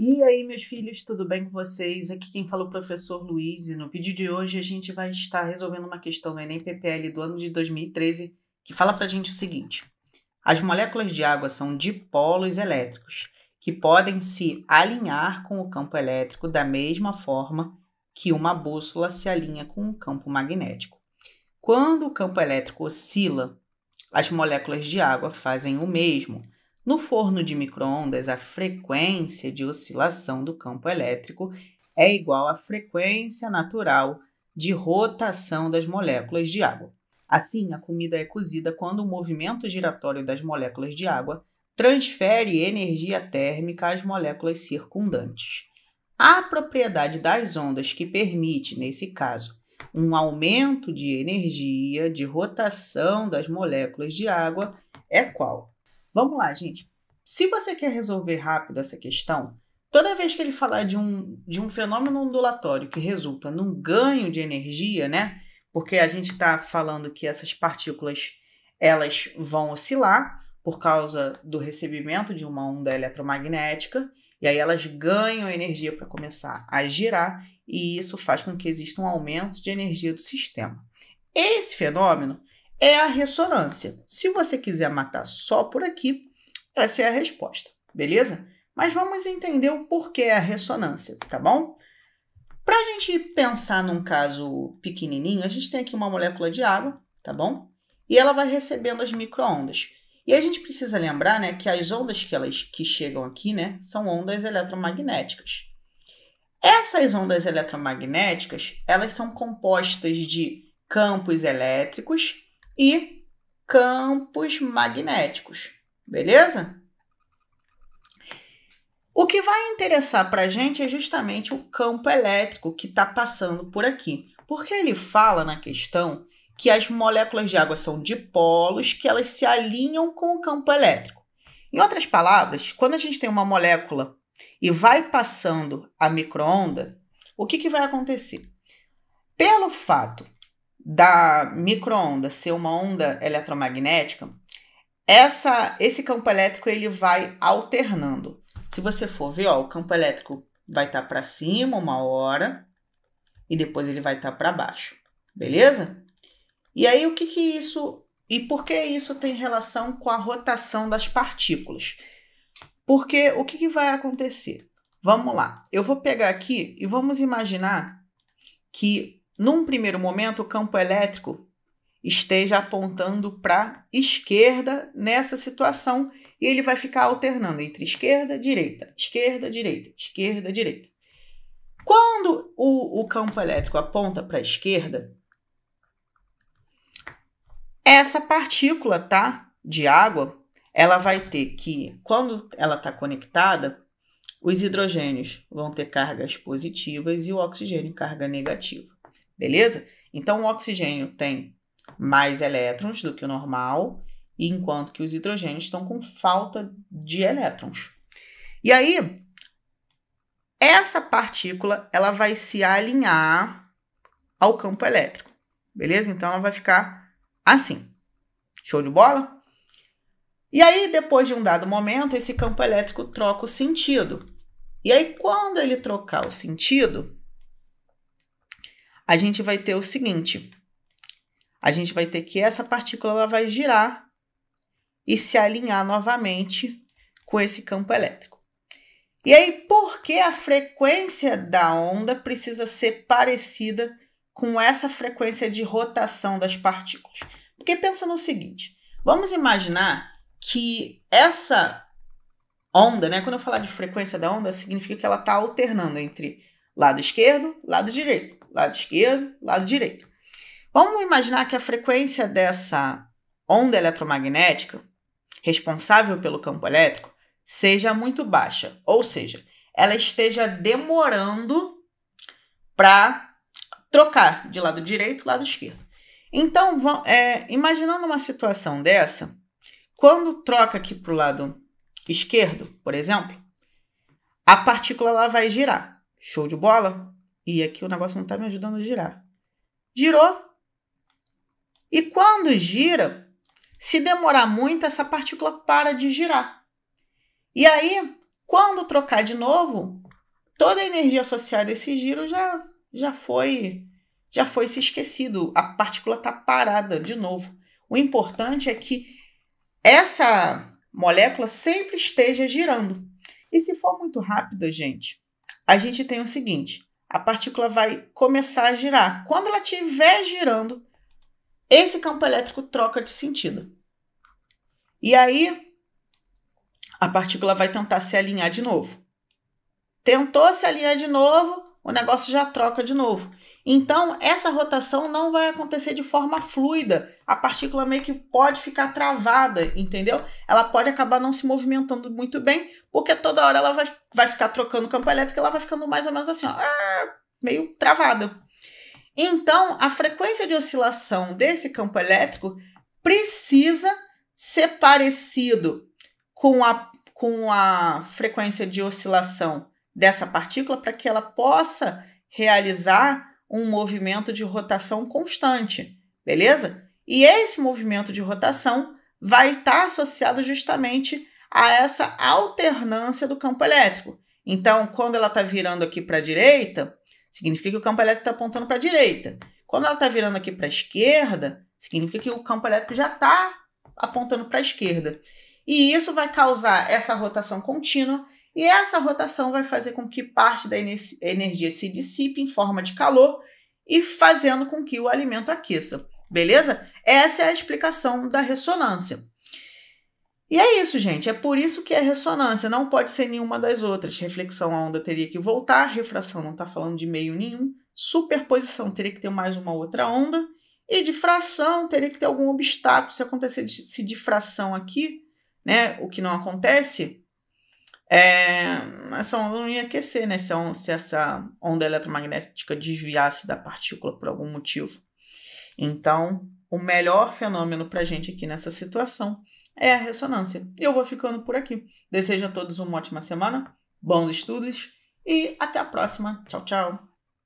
E aí, meus filhos, tudo bem com vocês? Aqui quem fala é o professor Luiz e no vídeo de hoje a gente vai estar resolvendo uma questão do Enem PPL do ano de 2013 que fala pra gente o seguinte: as moléculas de água são dipolos elétricos que podem se alinhar com o campo elétrico da mesma forma que uma bússola se alinha com o campo magnético. Quando o campo elétrico oscila, as moléculas de água fazem o mesmo no forno de microondas, a frequência de oscilação do campo elétrico é igual à frequência natural de rotação das moléculas de água. Assim, a comida é cozida quando o movimento giratório das moléculas de água transfere energia térmica às moléculas circundantes. A propriedade das ondas que permite, nesse caso, um aumento de energia de rotação das moléculas de água é qual? Vamos lá, gente. Se você quer resolver rápido essa questão, toda vez que ele falar de um, de um fenômeno ondulatório que resulta num ganho de energia, né? Porque a gente está falando que essas partículas elas vão oscilar por causa do recebimento de uma onda eletromagnética, e aí elas ganham energia para começar a girar, e isso faz com que exista um aumento de energia do sistema. Esse fenômeno é a ressonância. Se você quiser matar só por aqui, essa é a resposta, beleza? Mas vamos entender o porquê a ressonância, tá bom? Para a gente pensar num caso pequenininho, a gente tem aqui uma molécula de água, tá bom? E ela vai recebendo as microondas. E a gente precisa lembrar, né, que as ondas que elas que chegam aqui, né, são ondas eletromagnéticas. Essas ondas eletromagnéticas, elas são compostas de campos elétricos e campos magnéticos, beleza? O que vai interessar para a gente é justamente o campo elétrico que está passando por aqui, porque ele fala na questão que as moléculas de água são dipolos, que elas se alinham com o campo elétrico. Em outras palavras, quando a gente tem uma molécula e vai passando a microonda, o que, que vai acontecer? Pelo fato da microonda ser uma onda uhum. eletromagnética, essa, esse campo elétrico ele vai alternando. Se você for ver, ó, o campo elétrico vai estar tá para cima uma hora e depois ele vai estar tá para baixo, beleza? E aí o que que isso e por que isso tem relação com a rotação das partículas? Porque o que, que vai acontecer? Vamos lá, eu vou pegar aqui e vamos imaginar que num primeiro momento, o campo elétrico esteja apontando para esquerda nessa situação e ele vai ficar alternando entre esquerda, direita, esquerda, direita, esquerda, direita. Quando o, o campo elétrico aponta para a esquerda, essa partícula, tá, de água, ela vai ter que, quando ela está conectada, os hidrogênios vão ter cargas positivas e o oxigênio carga negativa beleza? Então, o oxigênio tem mais elétrons do que o normal, enquanto que os hidrogênios estão com falta de elétrons. E aí, essa partícula ela vai se alinhar ao campo elétrico, beleza? Então, ela vai ficar assim. Show de bola? E aí, depois de um dado momento, esse campo elétrico troca o sentido. E aí, quando ele trocar o sentido, a gente vai ter o seguinte: a gente vai ter que essa partícula ela vai girar e se alinhar novamente com esse campo elétrico. E aí, por que a frequência da onda precisa ser parecida com essa frequência de rotação das partículas? Porque pensa no seguinte: vamos imaginar que essa onda, né? Quando eu falar de frequência da onda, significa que ela está alternando entre lado esquerdo, lado direito lado esquerdo, lado direito. Vamos imaginar que a frequência dessa onda eletromagnética, responsável pelo campo elétrico, seja muito baixa, ou seja, ela esteja demorando para trocar de lado direito lado esquerdo. Então, é, imaginando uma situação dessa, quando troca aqui para o lado esquerdo, por exemplo, a partícula ela vai girar. Show de bola? E aqui o negócio não está me ajudando a girar. Girou. E quando gira, se demorar muito, essa partícula para de girar. E aí, quando trocar de novo, toda a energia associada a esse giro já, já foi já foi se esquecido. A partícula está parada de novo. O importante é que essa molécula sempre esteja girando. E se for muito rápida, gente, a gente tem o seguinte: a partícula vai começar a girar. Quando ela estiver girando, esse campo elétrico troca de sentido. E aí, a partícula vai tentar se alinhar de novo. Tentou se alinhar de novo, o negócio já troca de novo. Então, essa rotação não vai acontecer de forma fluida. A partícula meio que pode ficar travada, entendeu? Ela pode acabar não se movimentando muito bem, porque toda hora ela vai, vai ficar trocando campo elétrico, ela vai ficando mais ou menos assim, ó, é, meio travada. Então, a frequência de oscilação desse campo elétrico precisa ser parecido com a, com a frequência de oscilação dessa partícula para que ela possa realizar um movimento de rotação constante, beleza? E esse movimento de rotação vai estar associado justamente a essa alternância do campo elétrico. Então, quando ela está virando aqui para a direita, significa que o campo elétrico está apontando para a direita. Quando ela está virando aqui para a esquerda, significa que o campo elétrico já está apontando para a esquerda. E isso vai causar essa rotação contínua e essa rotação vai fazer com que parte da energia se dissipe em forma de calor e fazendo com que o alimento aqueça. Beleza? Essa é a explicação da ressonância. E é isso, gente. É por isso que é ressonância não pode ser nenhuma das outras. Reflexão, a onda teria que voltar, refração não está falando de meio nenhum, superposição teria que ter mais uma outra onda, e difração teria que ter algum obstáculo. Se acontecer se difração aqui, né, o que não acontece, é, essa onda não ia aquecer, né? Se, é se essa onda eletromagnética desviasse da partícula por algum motivo. Então, o melhor fenômeno para a gente aqui nessa situação é a ressonância. Eu vou ficando por aqui. Desejo a todos uma ótima semana, bons estudos e até a próxima. Tchau, tchau.